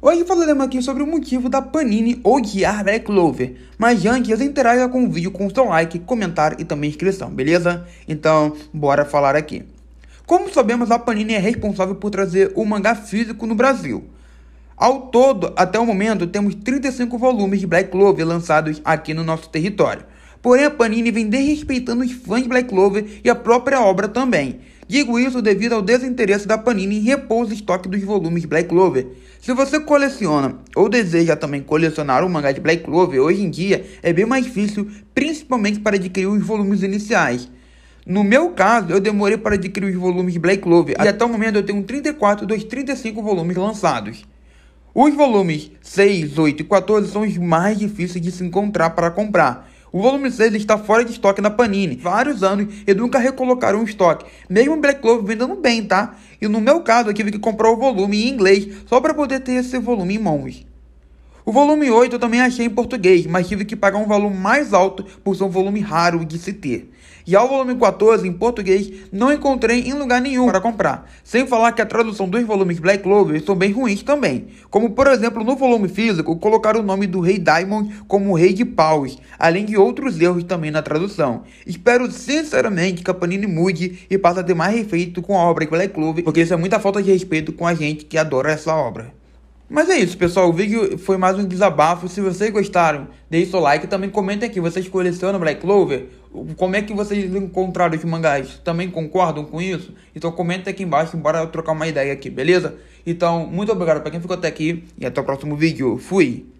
Hoje falaremos aqui sobre o motivo da Panini odiar Black Clover, mas antes interaja com o vídeo com seu like, comentário e também inscrição, beleza? Então, bora falar aqui. Como sabemos, a Panini é responsável por trazer o mangá físico no Brasil. Ao todo, até o momento, temos 35 volumes de Black Clover lançados aqui no nosso território. Porém, a Panini vem desrespeitando os fãs de Black Clover e a própria obra também. Digo isso devido ao desinteresse da Panini em repor os estoques dos volumes Black Clover. Se você coleciona ou deseja também colecionar o mangá de Black Clover, hoje em dia é bem mais difícil, principalmente para adquirir os volumes iniciais. No meu caso, eu demorei para adquirir os volumes Black Clover e até o momento eu tenho 34 dos 35 volumes lançados. Os volumes 6, 8 e 14 são os mais difíceis de se encontrar para comprar o volume 6 está fora de estoque na Panini. Vários anos e nunca recolocaram o estoque. Mesmo Black Clover vendendo bem, tá? E no meu caso, eu tive que comprar o volume em inglês só para poder ter esse volume em mãos. O volume 8 eu também achei em português, mas tive que pagar um valor mais alto por ser um volume raro de se ter. Já o volume 14 em português não encontrei em lugar nenhum para comprar, sem falar que a tradução dos volumes Black Clover são bem ruins também, como por exemplo no volume físico colocaram o nome do Rei Diamond como Rei de Paus, além de outros erros também na tradução. Espero sinceramente que a Panini mude e passe a ter mais respeito com a obra Black Clover, porque isso é muita falta de respeito com a gente que adora essa obra. Mas é isso, pessoal. O vídeo foi mais um desabafo. Se vocês gostaram, deixe seu like. Também comentem aqui. Vocês colecionam Black Clover? Como é que vocês encontraram os mangás? Também concordam com isso? Então comenta aqui embaixo. Bora trocar uma ideia aqui, beleza? Então, muito obrigado para quem ficou até aqui. E até o próximo vídeo. Fui!